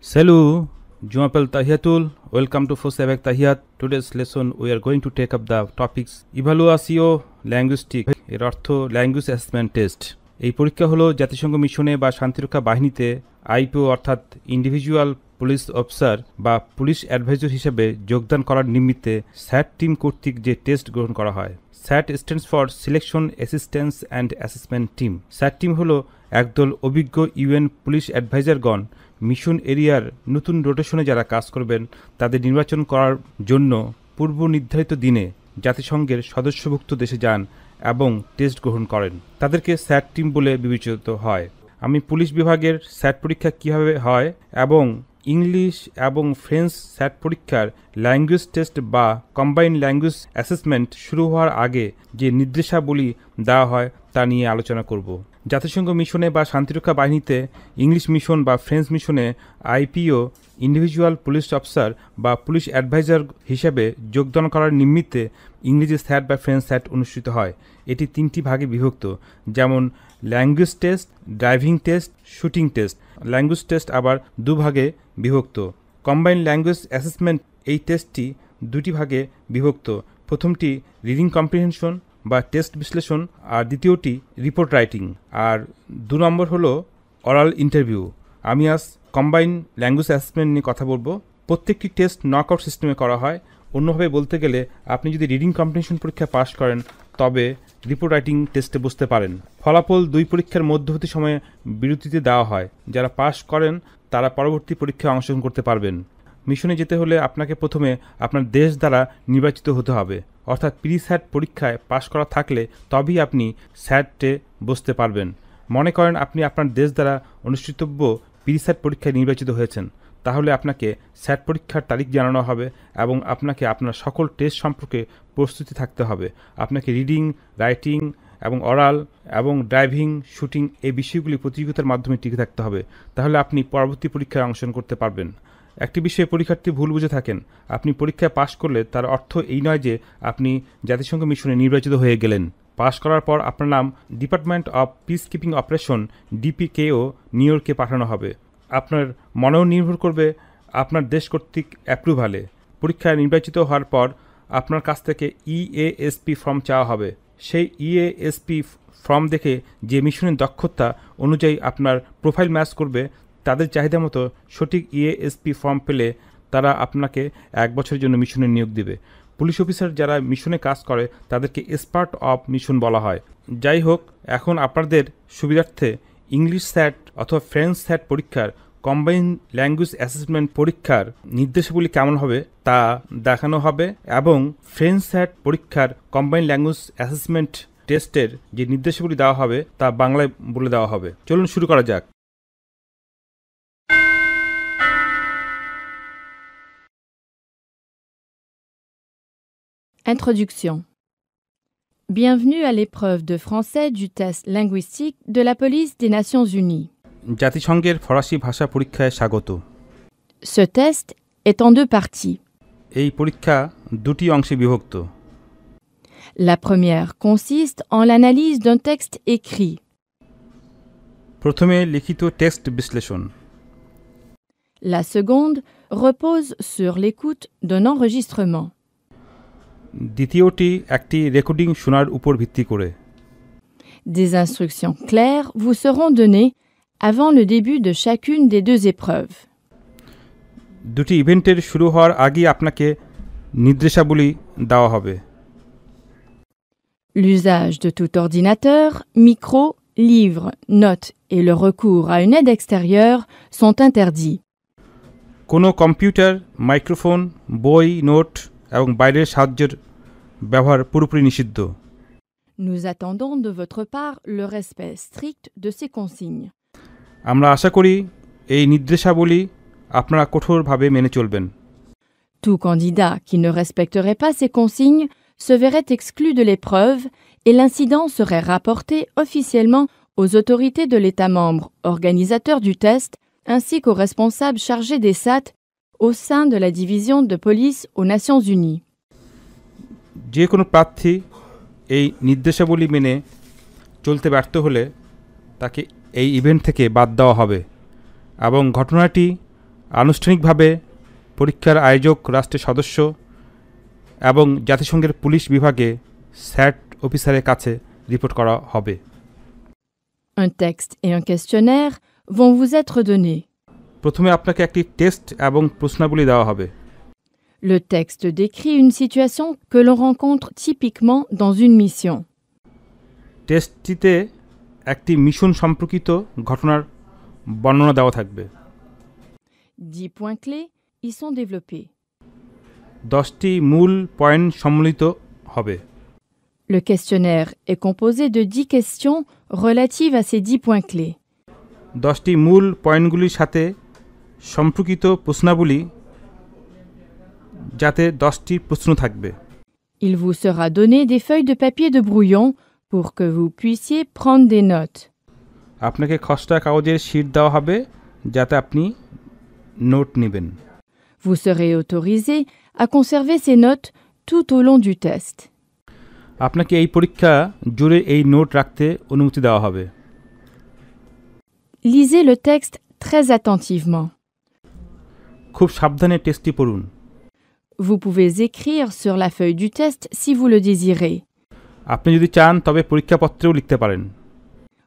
Hello, Jumapel Tahiyatul. Welcome to Fosabek Tahiyat. Today's lesson we are going to take up the topics Evaluatio Linguistic এর অর্থ language assessment test এই পরীক্ষা হলো জাতিসংঘ মিশনে বা শান্তিরক্ষা বাহিনীতে আইপিও অর্থাৎ ইন্ডিভিজুয়াল পুলিশ অফিসার বা পুলিশ অ্যাডভাইজার হিসেবে যোগদান করার নিমিত্তে স্যাট টিম কর্তৃক যে টেস্ট গ্রহণ করা হয় SAT stands for selection assistance and assessment team SAT team হলো একদল অভিজ্ঞ ইউএন পুলিশ অ্যাডভাইজারগণ মিশন এরিয়ার নতুন রোটেশনে যারা কাজ করবেন তাদের নির্বাচন করার জন্য পূর্ব নির্ধারিত দিনে জাতিসংঘের সদস্যভুক্ত দেশে যান এবং টেস্ট গ্রহণ করেন তাদেরকে স্যাট টিম বলে বিবেচিত হয় আমি পুলিশ বিভাগের স্যাট পরীক্ষা কীভাবে হয় এবং ইংলিশ এবং ফ্রেঞ্চ স্যাট পরীক্ষার ল্যাঙ্গুয়েজ টেস্ট বা কম্বাইন্ড ল্যাঙ্গুয়েজ অ্যাসেসমেন্ট শুরু হওয়ার আগে যে নির্দেশাবলী দেওয়া হয় তা নিয়ে আলোচনা করব জাতিসংঘ মিশনে বা শান্তিরক্ষা বাহিনীতে ইংলিশ মিশন বা ফ্রেঞ্চ মিশনে আইপিও ইন্ডিভিজুয়াল পুলিশ অফিসার বা পুলিশ অ্যাডভাইজার হিসাবে যোগদান করার নিমিত্তে ইংরেজি স্যাট বা ফ্রেঞ্চ স্যাট অনুষ্ঠিত হয় এটি তিনটি ভাগে বিভক্ত যেমন language test driving test shooting test language test আবার দুভাগে বিভক্ত কম্বাইন্ড ল্যাঙ্গুয়েজ অ্যাসেসমেন্ট এই টেস্টটি দুটি ভাগে বিভক্ত প্রথমটি রিডিং কম্প্রিহেনশন বা টেস্ট বিশ্লেষণ আর দ্বিতীয়টি রিপোর্ট রাইটিং আর দু নম্বর হলো অরাল ইন্টারভিউ আমি আজ কম্বাইন ল্যাঙ্গুয়েজ অ্যাসেসমেন্ট নিয়ে কথা বলবো প্রত্যেকটি টেস্ট নকআউট সিস্টেমে করা হয় অন্যভাবে বলতে গেলে আপনি যদি রিডিং কম্পিটিশন পরীক্ষা পাশ করেন তবে রিপোর্ট রাইটিং টেস্টে বসতে পারেন ফলাফল দুই পরীক্ষার মধ্যবর্তী সময়ে বিরতিতে দেওয়া হয় যারা পাশ করেন তারা পরবর্তী পরীক্ষায় অংশগ্রহণ করতে পারবেন মিশনে যেতে হলে আপনাকে প্রথমে আপনার দেশ দ্বারা নির্বাচিত হতে হবে অর্থাৎ প্রি স্যাট পরীক্ষায় পাশ করা থাকলে তবেই আপনি স্যাটে বসতে পারবেন মনে করেন আপনি আপনার দেশ দ্বারা অনুষ্ঠিতব্য প্রি স্যাট পরীক্ষায় নির্বাচিত হয়েছেন তাহলে আপনাকে স্যাট পরীক্ষার তারিখ জানানো হবে এবং আপনাকে আপনার সকল টেস্ট সম্পর্কে প্রস্তুতি থাকতে হবে আপনাকে রিডিং রাইটিং এবং অরাল এবং ড্রাইভিং শুটিং এই বিষয়গুলি প্রতিযোগিতার মাধ্যমে টিকে থাকতে হবে তাহলে আপনি পরবর্তী পরীক্ষায় অংশগ্রহণ করতে পারবেন একটি বিষয়ে পরীক্ষার্থী ভুল বুঝে থাকেন আপনি পরীক্ষায় পাশ করলে তার অর্থ এই নয় যে আপনি জাতিসংঘ মিশনে নির্বাচিত হয়ে গেলেন পাশ করার পর আপনার নাম department of peacekeeping operation DPKO new ইয়র্কে পাঠানো হবে আপনার মনেও নির্ভর করবে আপনার দেশ কর্তৃক অ্যাপ্রুভালে পরীক্ষায় নির্বাচিত হওয়ার পর আপনার কাছ থেকে ইএএসপি e ফর্ম চাওয়া হবে সেই ইএএসপি e ফর্ম দেখে যে মিশনের দক্ষতা অনুযায়ী আপনার প্রোফাইল ম্যাচ করবে তাদের চাহিদা মতো সঠিক ইএএসপি e ফর্ম পেলে তারা আপনাকে এক বছরের জন্য মিশনে নিয়োগ দেবে পুলিশ অফিসার যারা মিশনে কাজ করে তাদেরকে এক্সপার্ট অফ মিশন বলা হয় যাই হোক এখন আপনাদের সুবিধার্থে ইংলিশ স্যাট অথবা ফ্রেঞ্চ স্যাট পরীক্ষার কম্বাইন ল্যাঙ্গুয়েজ অ্যাসেসমেন্ট পরীক্ষার নির্দেশাবলী কেমন হবে তা দেখানো হবে এবং ফ্রেঞ্চ স্যাট পরীক্ষার কম্বাইন ল্যাঙ্গুয়েজ অ্যাসেসমেন্ট টেস্টের যে নির্দেশাবলী দেওয়া হবে তা বাংলায় বলে দেওয়া হবে চলুন শুরু করা যাক Introduction. Bienvenue à l'épreuve de français du test linguistique de la police des Nations Unies. Ce test est en deux parties. La première consiste en l'analyse d'un texte écrit. La seconde repose sur l'écoute d'un enregistrement. Des instructions claires vous seront données avant le début de chacune des deux épreuves. L'usage de tout ordinateur, micro, livre, note et le recours à une aide extérieure sont interdits. Kono computer, microphone, boy, note, nous attendons de votre part le respect strict de ces consignes. Tout candidat qui ne respecterait pas ces consignes se verrait exclu de l'épreuve et l'incident serait rapporté officiellement aux autorités de l'État membre organisateur du test ainsi qu'aux responsables chargés des SAT au sein de la division de police aux Nations Unies. যে কোনো প্রার্থী এই নির্দেশাবলী মেনে চলতে ব্যর্থ হলে তাকে এই ইভেন্ট থেকে বাদ দেওয়া হবে এবং ঘটনাটি আনুষ্ঠানিকভাবে পরীক্ষার আয়োজক রাষ্ট্রের সদস্য এবং জাতিসংঘের পুলিশ বিভাগে স্যাট অফিসারের কাছে রিপোর্ট করা হবে Un texte et un questionnaire vont vous être donnés. প্রথমে আপনাকে একটি টেস্ট এবং প্রশ্নাবলী দেওয়া হবে Le texte décrit une situation que l'on rencontre typiquement dans une mission. টেস্টটিতে একটি মিশন সম্পর্কিত ঘটনার বর্ণনা দেওয়া থাকবে 10 points clés y sont développés. 10টি মূল পয়েন্ট সম্মিলিত হবে Le questionnaire est composé de 10 questions relatives à ces 10 points clés. 10টি মূল পয়েন্টগুলির সাথে il vous sera donné des feuilles de papier de brouillon pour que vous puissiez prendre des notes. Vous serez autorisé à conserver ces notes tout au long du test. Lisez le texte très attentivement. Vous pouvez écrire sur la feuille du test si vous le désirez.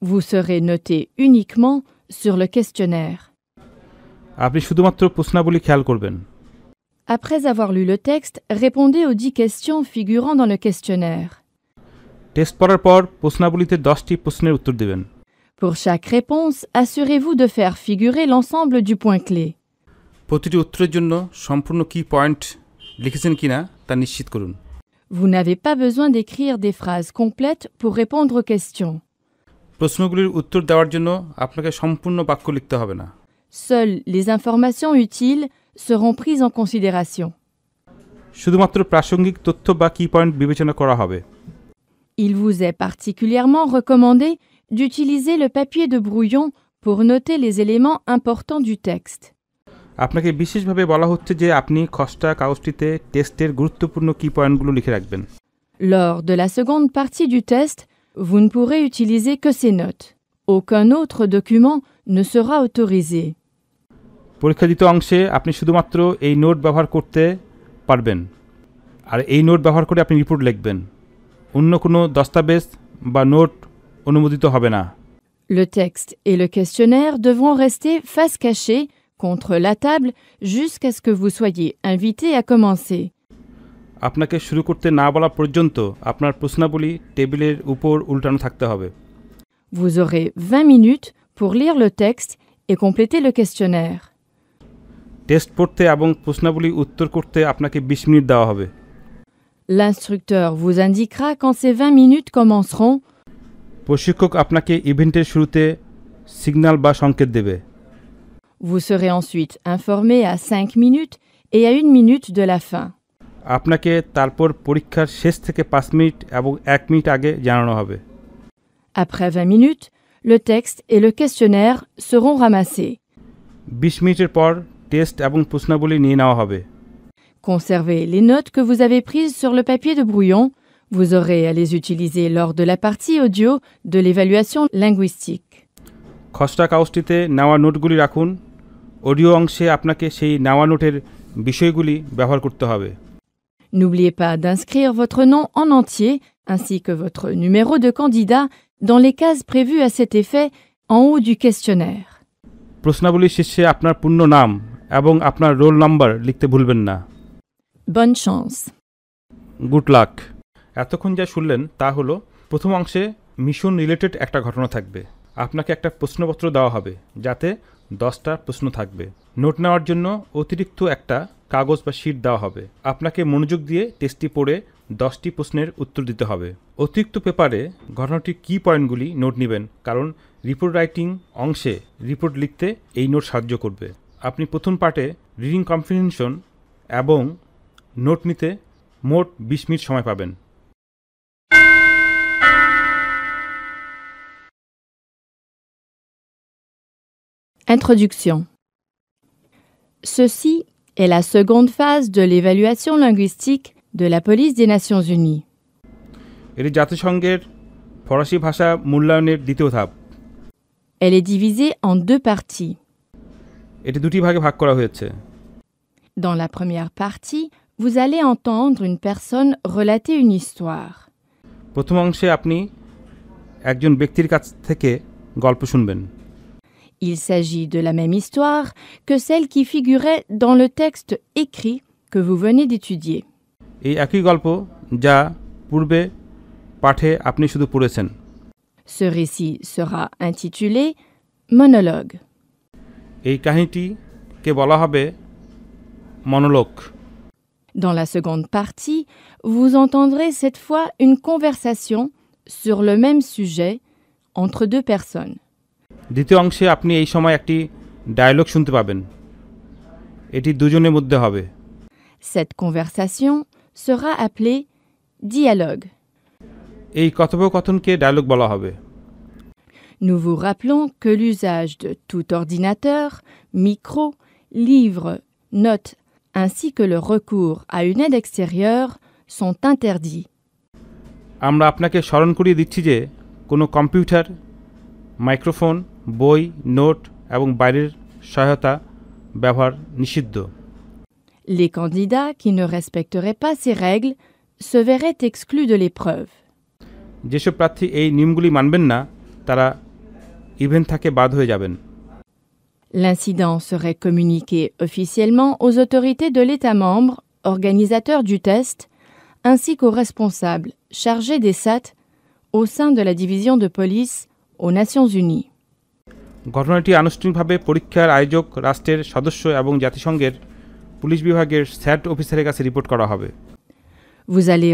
Vous serez noté uniquement sur le questionnaire. Après avoir lu le texte, répondez aux dix questions figurant dans le questionnaire. Pour chaque réponse, assurez-vous de faire figurer l'ensemble du point clé. Vous n'avez pas besoin d'écrire des phrases complètes pour répondre aux questions. Seules les informations utiles seront prises en considération. Il vous est particulièrement recommandé d'utiliser le papier de brouillon pour noter les éléments importants du texte. আপনাকে বিশেষভাবে বলা হচ্ছে যে আপনি খসটা কাগজটিতে টেস্টের গুরুত্বপূর্ণ কি পয়েন্টগুলো লিখে রাখবেন Lors de la seconde partie du test, vous ne pourrez utiliser que ces notes. Aucun autre document ne sera autorisé. পরীক্ষা দ্বিতীয় অংশে আপনি শুধুমাত্র এই নোট ব্যবহার করতে পারবেন আর এই নোট ব্যবহার করে আপনি রিপোর্ট লিখবেন অন্য কোনো দস্তাবেজ বা নোট অনুমোদিত হবে না Le texte et le questionnaire devront rester face cachée contre la table jusqu'à ce que vous soyez invité à commencer. আপনাকে শুরু করতে না বলা পর্যন্ত আপনার প্রশ্নাবলী টেবিলের উপর উল্টানো থাকতে হবে Vous aurez 20 minutes pour lire le texte et compléter le questionnaire. Test পড়তে এবং প্রশ্নাবলী উত্তর করতে আপনাকে 20 মিনিট দেওয়া হবে L'instructeur vous indiquera quand ces 20 minutes commenceront প্রশিক্ষক আপনাকে ইভেন্টের শুরুতে সিগন্যাল বা সংকেত দেবে vous serez ensuite informé à 5 minutes et à 1 minute de la fin. Après 20 minutes, le texte et le questionnaire seront ramassés. Conservez les notes que vous avez prises sur le papier de brouillon. Vous aurez à les utiliser lors de la partie audio de l'évaluation linguistique. খসড়া কাগজটিতে নেওয়া নোটগুলি রাখুন অডিও অংশে আপনাকে সেই নেওয়া নোটের বিষয়গুলি ব্যবহার করতে হবে N'oubliez pas d'inscrire votre nom en entier ainsi que votre numéro de candidat dans les cases prévues à cet effet en haut du questionnaire. প্রশ্নাবলীর শেষে আপনার পূর্ণ নাম এবং আপনার রোল নাম্বার লিখতে ভুলবেন না Bonne chance. গুড লাক এতক্ষণ যা শুনলেন তা হলো প্রথম অংশে মিশন রিলেটেড একটা ঘটনা থাকবে আপনাকে একটা প্রশ্নপত্র দেওয়া হবে যাতে দশটা প্রশ্ন থাকবে নোট নেওয়ার জন্য অতিরিক্ত একটা কাগজ বা শিট দেওয়া হবে আপনাকে মনোযোগ দিয়ে টেস্টটি পড়ে দশটি প্রশ্নের উত্তর দিতে হবে অতিরিক্ত পেপারে ঘটনাটির কী পয়েন্টগুলি নোট নেবেন কারণ রিপোর্ট রাইটিং অংশে রিপোর্ট লিখতে এই নোট সাহায্য করবে আপনি প্রথম পার্টে রিডিং কম্প্রিহেনশন এবং নোট নিতে মোট বিশ মিনিট সময় পাবেন Introduction. Ceci est la seconde phase de l'évaluation linguistique de la police des Nations Unies. Elle est divisée en deux parties. Dans la première partie, vous allez entendre une personne relater une histoire. Il s'agit de la même histoire que celle qui figurait dans le texte écrit que vous venez d'étudier. Ce récit sera intitulé Monologue. Dans la seconde partie, vous entendrez cette fois une conversation sur le même sujet entre deux personnes. দ্বিতীয় অংশে আপনি এই সময় একটি ডায়লগ শুনতে পাবেন এটি দুজনের মধ্যে হবে Cette conversation sera appelée dialogue. এই কথোপকথনকে ডায়লগ বলা হবে Nous vous rappelons que l'usage de tout ordinateur, micro, livre, note, ainsi que le recours à une aide extérieure sont interdits. আমরা আপনাকে স্মরণ করিয়ে দিচ্ছি যে কোনো computer microphone Les candidats qui ne respecteraient pas ces règles se verraient exclus de l'épreuve. L'incident serait communiqué officiellement aux autorités de l'État membre, organisateur du test, ainsi qu'aux responsables chargés des SAT au sein de la division de police aux Nations Unies. Vous allez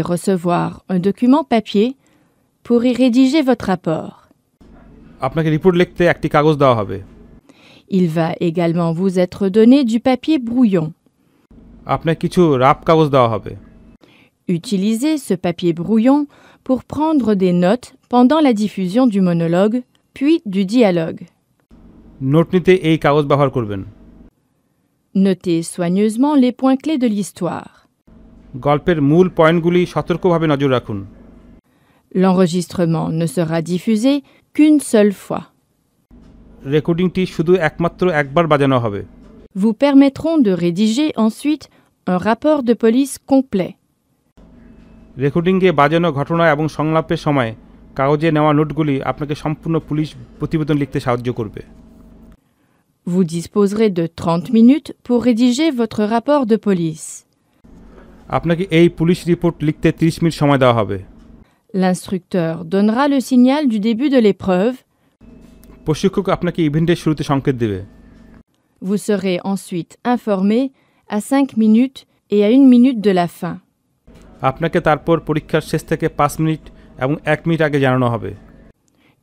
recevoir un document papier pour y rédiger votre rapport. Il va également vous être donné du papier brouillon. Utilisez ce papier brouillon pour prendre des notes pendant la diffusion du monologue puis du dialogue. Note নিতে এই কাগজ ব্যবহার করবেন Notez soigneusement les points clés de l'histoire. গল্পের মূল পয়েন্টগুলি সতর্কভাবে নজর রাখুন L'enregistrement ne sera diffusé qu'une seule fois. রেকর্ডিংটি শুধু একমাত্র একবার বাজানো হবে Vous permettront de rédiger ensuite un rapport de police complet. রেকর্ডিংয়ে বাজানো ঘটনা এবং সংলাপের সময় কাগজে নেওয়া নোটগুলি আপনাকে সম্পূর্ণ পুলিশ প্রতিবেদন লিখতে সাহায্য করবে Vous disposerez de 30 minutes pour rédiger votre rapport de police. L'instructeur donnera le signal du début de l'épreuve. Vous serez ensuite informé à 5 minutes et à 1 minute de la fin.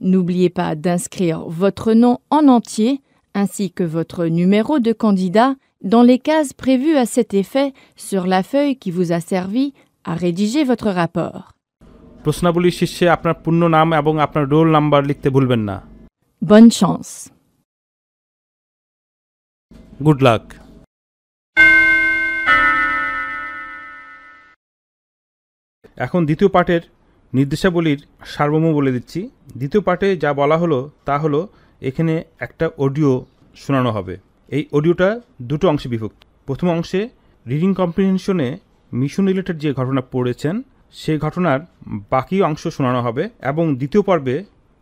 N'oubliez pas d'inscrire votre nom en entier ainsi que votre numéro de candidat dans les cases prévues à cet effet sur la feuille qui vous a servi à rédiger votre rapport. Bonne chance. Good luck. এখন দ্বিতীয় পাঠের নির্দেশাবলীর সার্বভৌম বলে দিচ্ছি দ্বিতীয় পাঠে যা বলা হলো তা হলো এখানে একটা অডিও শোনানো হবে এই অডিওটা দুটো অংশে বিভক্ত প্রথম অংশে রিডিং কম্প্রিহেনশনে মিশন রিলেটেড যে ঘটনা পড়েছেন সেই ঘটনার বাকি অংশ শোনানো হবে এবং দ্বিতীয় পর্বে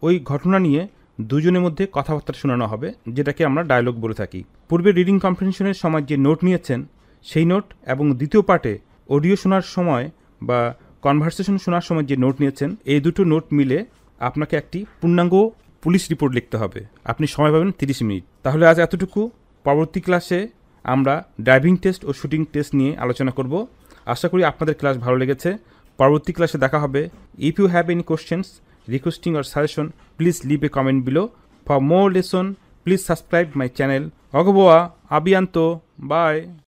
ওই ঘটনা নিয়ে দুজনের মধ্যে কথাবার্তা শোনানো হবে যেটাকে আমরা ডায়লগ বলে থাকি পূর্বে রিডিং কম্প্রিহেনশনের সময় যে নোট নিয়েছেন সেই নোট এবং দ্বিতীয় পার্টে অডিও শোনার সময় বা কনভারসেশন শোনার সময় যে নোট নিয়েছেন এই দুটো নোট মিলে আপনাকে একটি পূর্ণাঙ্গ পুলিশ রিপোর্ট লিখতে হবে আপনি সময় পাবেন তিরিশ মিনিট তাহলে আজ এতটুকু পরবর্তী ক্লাসে আমরা ড্রাইভিং টেস্ট ও শুটিং টেস্ট নিয়ে আলোচনা করব আশা করি আপনাদের ক্লাস ভালো লেগেছে পরবর্তী ক্লাসে দেখা হবে if you have any questions requesting or suggestion please leave a comment below for more lesson please subscribe my channel অগবোয়া আবিয়ান্ত বাই